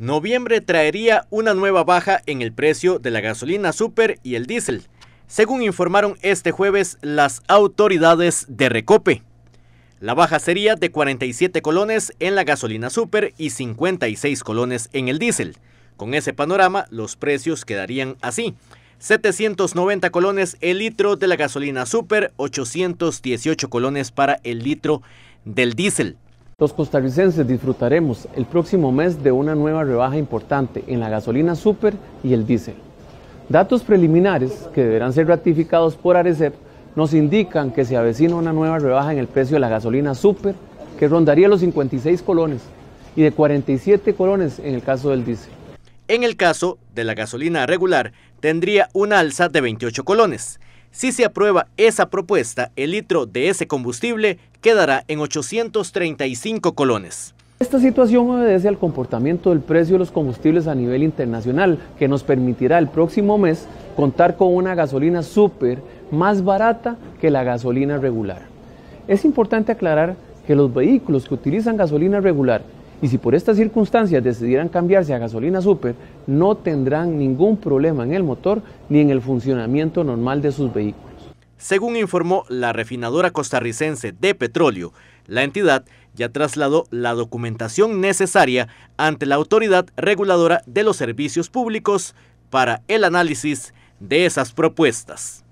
Noviembre traería una nueva baja en el precio de la gasolina super y el diésel, según informaron este jueves las autoridades de Recope. La baja sería de 47 colones en la gasolina super y 56 colones en el diésel. Con ese panorama, los precios quedarían así. 790 colones el litro de la gasolina super, 818 colones para el litro del diésel. Los costarricenses disfrutaremos el próximo mes de una nueva rebaja importante en la gasolina super y el diésel. Datos preliminares que deberán ser ratificados por Arecep nos indican que se avecina una nueva rebaja en el precio de la gasolina super que rondaría los 56 colones y de 47 colones en el caso del diésel. En el caso de la gasolina regular, tendría una alza de 28 colones si se aprueba esa propuesta, el litro de ese combustible quedará en 835 colones. Esta situación obedece al comportamiento del precio de los combustibles a nivel internacional, que nos permitirá el próximo mes contar con una gasolina súper más barata que la gasolina regular. Es importante aclarar que los vehículos que utilizan gasolina regular y si por estas circunstancias decidieran cambiarse a gasolina super, no tendrán ningún problema en el motor ni en el funcionamiento normal de sus vehículos. Según informó la refinadora costarricense de petróleo, la entidad ya trasladó la documentación necesaria ante la autoridad reguladora de los servicios públicos para el análisis de esas propuestas.